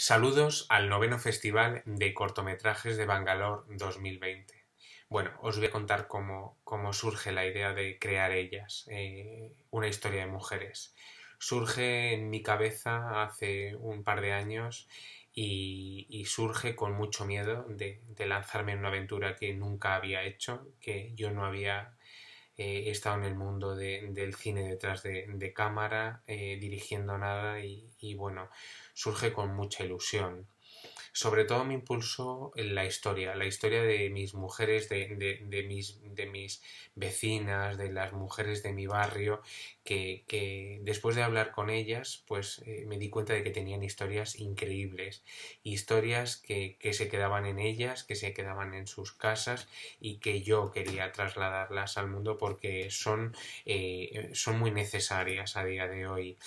Saludos al noveno Festival de Cortometrajes de Bangalore 2020. Bueno, os voy a contar cómo, surge la idea de crear ellas, eh, una historia de mujeres. Surge en mi cabeza hace un par de años y, surge con mucho miedo de, de lanzarme en una aventura que nunca había hecho, que yo no había eh, he estado en el mundo del cine detrás de, cámara, eh, dirigiendo nada y, bueno, surge con mucha ilusión sobre todo me impulsó la historia, la historia de mis mujeres, de, mis, de mis, vecinas, de las mujeres de mi barrio, que, que después de hablar con ellas, pues eh, me di cuenta de que tenían historias increíbles, historias que, que, se quedaban en ellas, que se quedaban en sus casas y que yo quería trasladarlas al mundo porque son, eh, son muy necesarias a día de hoy.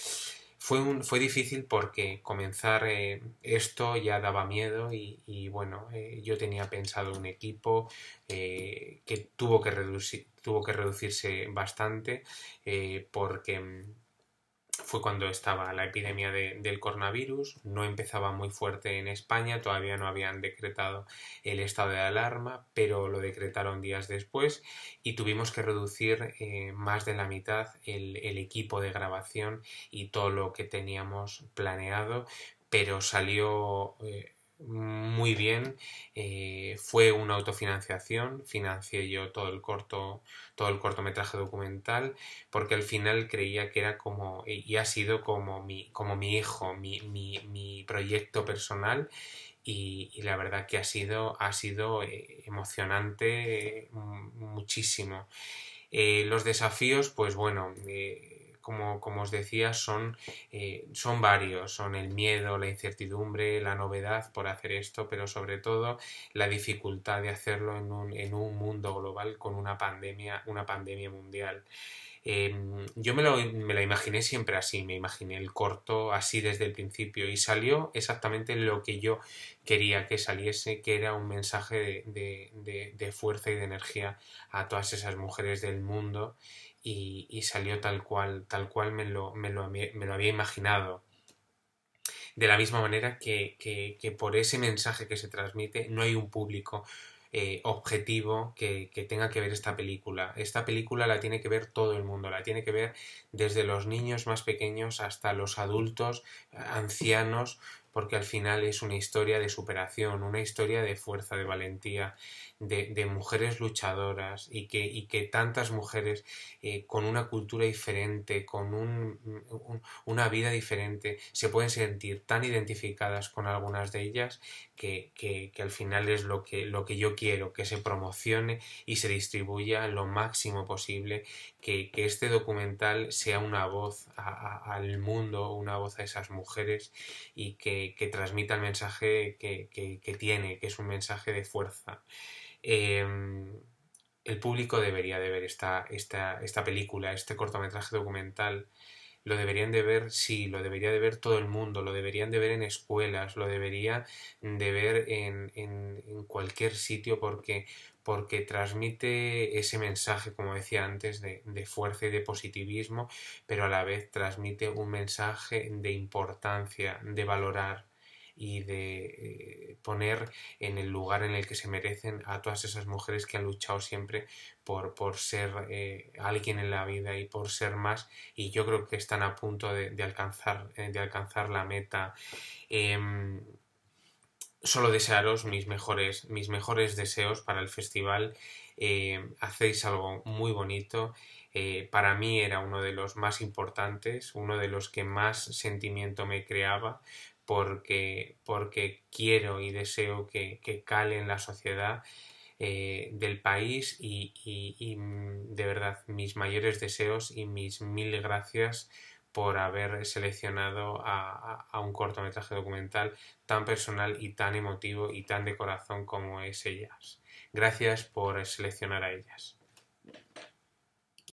Fue, un, fue difícil porque comenzar eh, esto ya daba miedo y, bueno, eh, yo tenía pensado un equipo eh, que, tuvo que, reducir, tuvo que reducirse bastante porque mm, fue cuando estaba la epidemia del coronavirus, no empezaba muy fuerte en España, todavía no habían decretado el estado de alarma, pero lo decretaron días después y tuvimos que reducir eh, más de la mitad el, equipo de grabación y todo lo que teníamos planeado, pero salió eh, muy bien. Eh, fue una autofinanciación, financié yo todo el corto, todo el cortometraje documental, porque al final creía que era como, eh, y ha sido como mi, como mi hijo, mi, mi, proyecto personal. Y, la verdad que ha sido, ha sido eh, emocionante muchísimo. los desafíos, pues bueno, como, os decía, eh, son, varios, son el miedo, la incertidumbre, la novedad por hacer esto, pero sobre todo la dificultad de hacerlo en un, en un mundo global con una pandemia, una pandemia mundial. Em, yo me, lo, la imaginé siempre así, me imaginé el corto así desde el principio y salió exactamente lo que yo quería que saliese, que era un mensaje de, fuerza y de energía a todas esas mujeres del mundo y, salió tal cual, tal cual me lo, había imaginado. De la misma manera que, que, por ese mensaje que se transmite no hay un público eh, objetivo que, tenga que ver esta película. Esta película la tiene que ver todo el mundo, la tiene que ver desde los niños más pequeños hasta los adultos, ancianos, porque al final es una historia de superación, una historia de fuerza, de valentía, de, mujeres luchadoras y que, que tantas mujeres eh, con una cultura diferente, con una vida diferente, se pueden sentir tan identificadas con algunas de ellas que, que, al final es lo que, lo que yo quiero, que se promocione y se distribuya lo máximo posible, que, que este documental sea una voz al mundo, una voz a esas mujeres y que que, transmita el mensaje que, que, tiene, que es un mensaje de fuerza. Em, el público debería de ver esta, esta, esta película, este cortometraje documental lo deberían de ver, sí, lo debería de ver todo el mundo, lo deberían de ver en escuelas, lo debería de ver en, en, cualquier sitio porque, porque transmite ese mensaje, como decía antes, de, de, fuerza y de positivismo, pero a la vez transmite un mensaje de importancia, de valorar, y de eh, poner en el lugar en el que se merecen a todas esas mujeres que han luchado siempre por, por ser eh, alguien en la vida y por ser más y yo creo que están a punto de, alcanzar, eh, de alcanzar la meta. Em, solo desearos mis mejores, mis mejores deseos para el festival. hacéis algo muy bonito. para mí era uno de los más importantes, uno de los que más sentimiento me creaba, porque, quiero y deseo que, que cale en la sociedad eh, del país y, mm, de verdad mis mayores deseos y mis mil gracias por haber seleccionado a, a, un cortometraje documental tan personal y tan emotivo y tan de corazón como es ellas. Gracias por seleccionar a ellas.